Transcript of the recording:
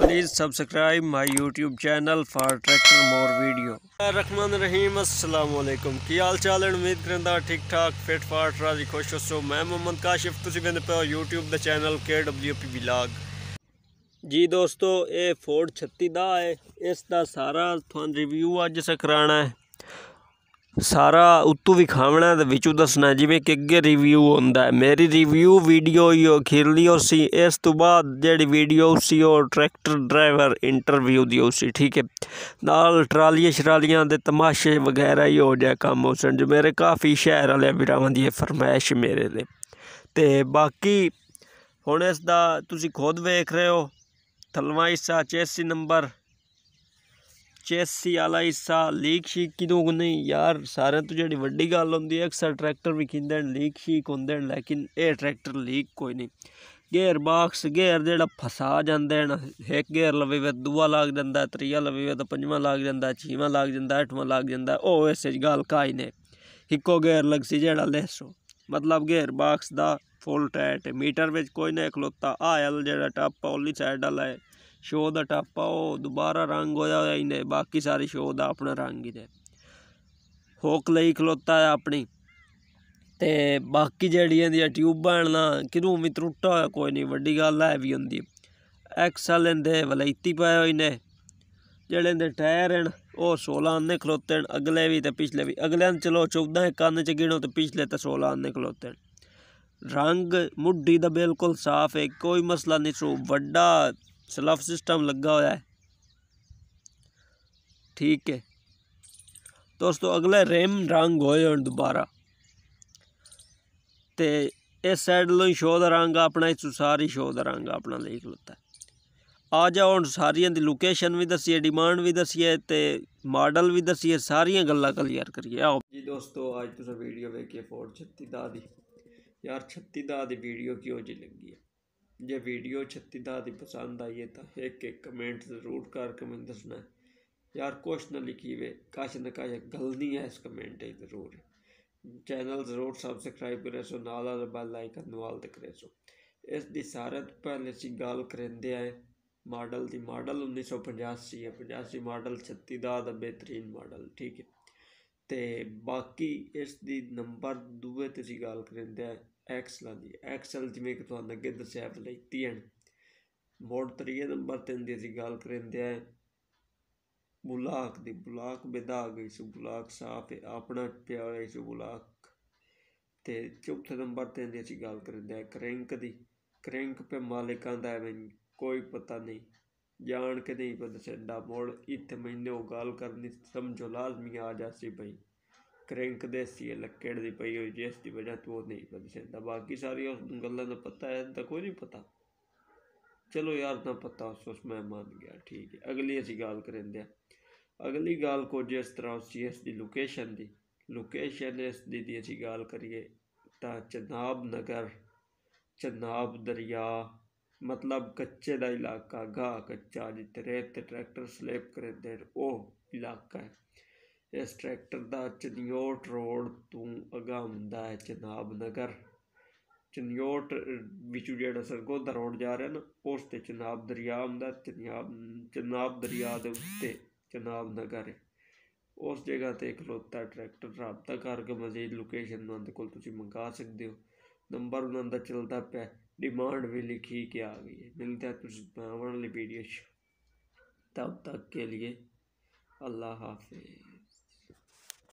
please subscribe my YouTube channel for tractor more video Rahman Rahim अस्सलाम वालेकुम की हाल चाल उम्मीद करंदा ठीक ठाक फिट फाट राजी खुश हसो मैं मोहम्मद काशिफ ਤੁਸੀਂ ਵੇਖਦੇ ਪਏ ਹੋ YouTube ਦਾ ਚੈਨਲ KWP ਵਲੌਗ ਜੀ ਦੋਸਤੋ ਇਹ ਫੋਰਡ 36 ਦਾ ਹੈ ਇਸ ਦਾ ਸਾਰਾ ਤੁਹਾਨੂੰ ਰਿਵਿਊ ਅੱਜ ਸਕਰਾਣਾ ਹੈ ਸਾਰਾ ਵੀ ਵਿਖਾਵਣਾ ਤੇ ਵਿੱਚੋਂ ਦੱਸਣਾ ਜਿਵੇਂ ਕਿ ਅੱਗੇ ਰਿਵਿਊ ਹੁੰਦਾ ਮੇਰੀ ਰਿਵਿਊ ਵੀਡੀਓ ਹੀ ਅਖੀਰਲੀ ਉਹ ਸੀ ਇਸ ਤੋਂ ਬਾਅਦ ਜਿਹੜੀ ਵੀਡੀਓ ਸੀ ਉਹ ਟਰੈਕਟਰ ਡਰਾਈਵਰ ਇੰਟਰਵਿਊ ਦੀ ਉਹ ਸੀ ਠੀਕ ਹੈ ਨਾਲ ਟਰਾਲੀਆਂ ਸ਼ਰਾਲੀਆਂ ਦੇ ਤਮਾਸ਼ੇ ਵਗੈਰਾ ਹੀ ਹੋ ਜਾ ਕੰਮ ਉਸ ਜੋ ਮੇਰੇ ਕਾਫੀ ਸ਼ਹਿਰ ਵਾਲੇ ਵੀਰਾਂ ਦੀ ਫਰਮਾਇਸ਼ ਮੇਰੇ ਦੇ ਤੇ ਬਾਕੀ ਹੁਣ ਇਸ ਦਾ ਤੁਸੀਂ ਖੁਦ ਵੇਖ ਰਹੇ ਹੋ ਥਲਵਾਈ ਸਾ ਚੇਸੀ ਨੰਬਰ ਚੈਸੀ ਵਾਲਾ ਹਿੱਸਾ ਲੀਕ ਸ਼ੀਕ ਕਿਦੋਂ ਨਹੀਂ ਯਾਰ ਸਾਰਿਆਂ ਤੋਂ ਜਿਹੜੀ ਵੱਡੀ ਗੱਲ ਹੁੰਦੀ ਹੈ ਅਕਸਰ ਟਰੈਕਟਰ ਵੀ ਕਿੰਦੇ ਲੀਕ ਸ਼ੀਕ ਹੁੰਦੇ ਨੇ ਲੇਕਿਨ ਇਹ ਟਰੈਕਟਰ ਲੀਕ ਕੋਈ ਨਹੀਂ ਗੇਅਰ ਬਾਕਸ ਗੇਅਰ ਜਿਹੜਾ ਫਸਾ ਜਾਂਦੇ ਨੇ ਇੱਕ ਗੇਅਰ ਲਵੇ ਵੇ ਦੂਆ ਲੱਗ ਜਾਂਦਾ ਤੀਆ ਲਵੇ ਵੇ ਤਾਂ ਪੰਜਵਾਂ ਲੱਗ ਜਾਂਦਾ ਛੇਵਾਂ ਲੱਗ ਜਾਂਦਾ ਅੱਠਵਾਂ ਲੱਗ ਜਾਂਦਾ ਉਹ ਇਸੇ ਗੱਲ ਕਾਈ ਨੇ ਇੱਕੋ ਗੇਅਰ ਲੱਗ ਸੀ ਜਿਹੜਾ ਲੈਸੋ ਮਤਲਬ ਗੇਅਰ ਬਾਕਸ ਦਾ ਫੁੱਲ ਟਾਇਟ ਮੀਟਰ ਵਿੱਚ ਕੋਈ ਨਾ ਇਕਲੋਤਾ ਆਇਲ ਜਿਹੜਾ ਟੱਪ ਪੌਲੀ ਸਾਈਡ ਵਾਲਾ ਹੈ ਸ਼ੋ ਦਾ ਟਾਪਾ ਉਹ ਦੁਬਾਰਾ ਰੰਗ ਹੋ ਜਾਂਦਾ ਇਹਨੇ ਨੇ ਬਾਕੀ ਸਾਰੇ ਸ਼ੋ ਦਾ ਆਪਣਾ ਰੰਗ ਹੀ ਤੇ ਹੋਕ ਲਈ ਖਲੋਤਾ ਹੈ ਆਪਣੀ ਤੇ ਬਾਕੀ ਜਿਹੜੀਆਂ ਦੀਆਂ ਟਿਊਬਾਂ ਨਾ ਕਿਦੋਂ ਵੀ ਟੁੱਟਾ ਹੋਇਆ ਕੋਈ ਨਹੀਂ ਵੱਡੀ ਗੱਲ ਹੈ ਵੀ ਹੁੰਦੀ ਐਕਸਲ ਇਹਦੇ ਵਲੈਤੀ ਪਾਇਆ ਹੋਈ ਨੇ ਜਿਹੜੇ ਦੇ ਟਾਇਰ ਹਨ ਉਹ 16 ਆਨੇ ਖਲੋਤੇ ਹਨ ਅਗਲੇ ਵੀ ਤੇ ਪਿਛਲੇ ਵੀ ਅਗਲੇ ਨੂੰ ਚਲੋ 14 ਕੰਨ ਚ ਗਿਣੋ ਤੇ ਪਿਛਲੇ ਤੇ 16 ਆਨੇ ਖਲੋਤੇ ਹਨ ਰੰਗ ਮੁੱਢੀ ਦਾ ਬਿਲਕੁਲ ਸਾਫ਼ ਹੈ ਕੋਈ ਮਸਲਾ ਨਹੀਂ ਸੋ ਵੱਡਾ ਸਲਫ ਸਿਸਟਮ ਲੱਗਾ ਹੋਇਆ ਹੈ ਠੀਕ ਹੈ ਦੋਸਤੋ ਅਗਲਾ ਰੈਮ ਰੰਗ ਹੋਏ ਹੁਣ ਦੁਬਾਰਾ ਤੇ ਇਹ ਸਾਈਡ ਲਈ ਸ਼ੋ ਦਾ ਰੰਗ ਆਪਣਾ ਇਸ ਸਾਰੀ ਸ਼ੋ ਦਾ ਰੰਗ ਆਪਣਾ ਲਿਖ ਲੁੱਤਾ ਆ ਜਾਓ ਹੁਣ ਸਾਰੀਆਂ ਦੀ ਲੋਕੇਸ਼ਨ ਵੀ ਦੱਸੀਏ ਡਿਮਾਂਡ ਵੀ ਦੱਸੀਏ ਤੇ ਮਾਡਲ ਵੀ ਦੱਸੀਏ ਸਾਰੀਆਂ ਗੱਲਾਂ ਕਲੀਅਰ ਕਰੀਏ ਆਓ ਜੀ ਦੋਸਤੋ ਅੱਜ ਤੁਸੀਂ ਵੀਡੀਓ ਵੇਖੀ ਫੋਰ 36 ਦਾ ਦੀ ਯਾਰ 36 ਦਾ ਦੀ ਵੀਡੀਓ ਕਿਉਂ ਜੀ ਲੱਗੀ ਹੈ ਜੇ ਵੀਡੀਓ ਛੱਤੀ ਦਾ ਦੀ ਪਸੰਦ ਆਈਏ ਤਾਂ ਇੱਕ ਇੱਕ ਕਮੈਂਟ ਜ਼ਰੂਰ ਕਰਕੇ ਮੈਨੂੰ ਦੱਸਣਾ ਯਾਰ ਕੁਛ ਨਾ ਲਿਖੀ ਵੇ ਕਾਸ਼ ਨਾ ਕਾਇ ਗਲ ਨਹੀਂ ਹੈ ਇਸ ਕਮੈਂਟ ਹੈ ਜ਼ਰੂਰ ਚੈਨਲ ਜ਼ਰੂਰ ਸਬਸਕ੍ਰਾਈਬ ਕਰੇ ਸੋ ਨਾਲ ਨਾਲ ਬੈਲ ਲਾਈਕ ਨਵਾਲ ਤੇ ਕਰੇ ਸੋ ਇਸ ਦੀ ਸਾਰਤ ਪਹਿਲੇ ਸੀ ਗੱਲ ਕਰਿੰਦੇ ਆ ਮਾਡਲ ਦੀ ਮਾਡਲ 1950 ਸੀ 50 ਮਾਡਲ 36 ਦਾ ਦਾ ਬਿਹਤਰੀਨ ਮਾਡਲ ਠੀਕ ਹੈ ਤੇ ਬਾਕੀ ਇਸ ਦੀ ਨੰਬਰ ਦੂਏ ਤੇ ਸੀ ਗੱਲ ਕਰਿੰਦੇ ਆ ਐਕਸ ਲਾ ਐਕਸ ਐਕਸਲ ਜਿਵੇਂ ਕਿ ਤੁਹਾਨੂੰ ਅੱਗੇ ਦੱਸਿਆ ਪਹਿਲੇ 30 ਮੋਡ 3 ਨੰਬਰ 3 ਦੀ ਅਸੀਂ ਗੱਲ ਕਰਿੰਦੇ ਆ ਬੁਲਾਕ ਦੀ ਬੁਲਾਕ ਬੇਦਾ ਗਈ ਸੀ ਬੁਲਾਕ ਸਾਫ ਆਪਣਾ ਪਿਆਰੇ ਸੀ ਬੁਲਾਕ ਤੇ ਚੌਥੇ ਨੰਬਰ 3 ਦੀ ਅਸੀਂ ਗੱਲ ਕਰਿੰਦੇ ਆ ਕ੍ਰੈਂਕ ਦੀ ਕ੍ਰੈਂਕ ਪੇ ਮਾਲਕਾਂ ਦਾ ਐਵੇਂ ਕੋਈ ਪਤਾ ਨਹੀਂ ਜਾਣ ਕੇ ਨਹੀਂ ਪਤਾ ਸੱਡਾ ਮੋੜ ਇੱਥੇ ਮੈਨੂੰ ਉਹ ਗੱਲ ਕਰਨੀ ਸਮਝੋ ਲਾਜ਼ਮੀ ਆ ਜਾਸੀ ਭਈ ਕ੍ਰੈਂਕ ਦੇ ਸੀ ਲੱਕੜ ਦੀ ਪਈ ਹੋਈ ਜਿਸ ਦੀ ਵਜ੍ਹਾ ਤੋਂ ਉਹ ਨਹੀਂ ਬਚ ਸਕਦਾ ਬਾਕੀ ਸਾਰੀਆਂ ਉਸ ਗੱਲਾਂ ਦਾ ਪਤਾ ਹੈ ਤਾਂ ਕੋਈ ਨਹੀਂ ਪਤਾ ਚਲੋ ਯਾਰ ਤਾਂ ਪਤਾ ਉਸ ਉਸ ਮੈਂ ਮੰਨ ਗਿਆ ਠੀਕ ਹੈ ਅਗਲੀ ਅਸੀਂ ਗੱਲ ਕਰਦੇ ਆ ਅਗਲੀ ਗੱਲ ਕੋ ਜਿਸ ਤਰ੍ਹਾਂ ਜੀਐਸ ਦੀ ਲੋਕੇਸ਼ਨ ਦੀ ਲੋਕੇਸ਼ਨ ਇਸ ਦੀ ਦੀ ਅਸੀਂ ਗੱਲ ਕਰੀਏ ਤਾਂ ਚਨਾਬ ਨਗਰ ਚਨਾਬ ਦਰਿਆ ਮਤਲਬ ਕੱਚੇ ਦਾ ਇਲਾਕਾ ਗਾ ਕੱਚਾ ਜਿੱਥੇ ਰੇਤ ਟਰੈਕਟਰ ਸਲੇਪ ਕਰਦੇ ਉਹ ਇਲਾਕਾ ਹੈ ਇਸ ਟਰੈਕਟਰ ਦਾ ਚਨਿਓਟ ਰੋਡ ਤੋਂ ਅਗਾ ਹੁੰਦਾ ਹੈ ਚਨਾਬ ਨਗਰ ਚਨਿਓਟ ਵਿੱਚੋਂ ਜਿਹੜਾ ਸਰਗੋਦਾ ਰੋਡ ਜਾ ਰਿਹਾ ਨਾ ਉਸ ਤੇ ਚਨਾਬ ਦਰਿਆ ਹੁੰਦਾ ਚਨਾਬ ਚਨਾਬ ਦਰਿਆ ਦੇ ਉੱਤੇ ਚਨਾਬ ਨਗਰ ਹੈ ਉਸ ਜਗ੍ਹਾ ਤੇ ਇਕਲੌਤਾ ਟਰੈਕਟਰ ਰਾਬਤਾ ਕਰਕੇ ਮਜ਼ੀਦ ਲੋਕੇਸ਼ਨ ਉਹਨਾਂ ਦੇ ਕੋਲ ਤੁਸੀਂ ਮੰਗਾ ਸਕਦੇ ਹੋ ਨੰਬਰ ਉਹਨਾਂ ਦਾ ਚੱਲਦਾ ਪਿਆ डिमांड भी लिखी के आ गई है मिलता है तुझ बनाने वाली वीडियो तब तक के लिए अल्लाह हाफिज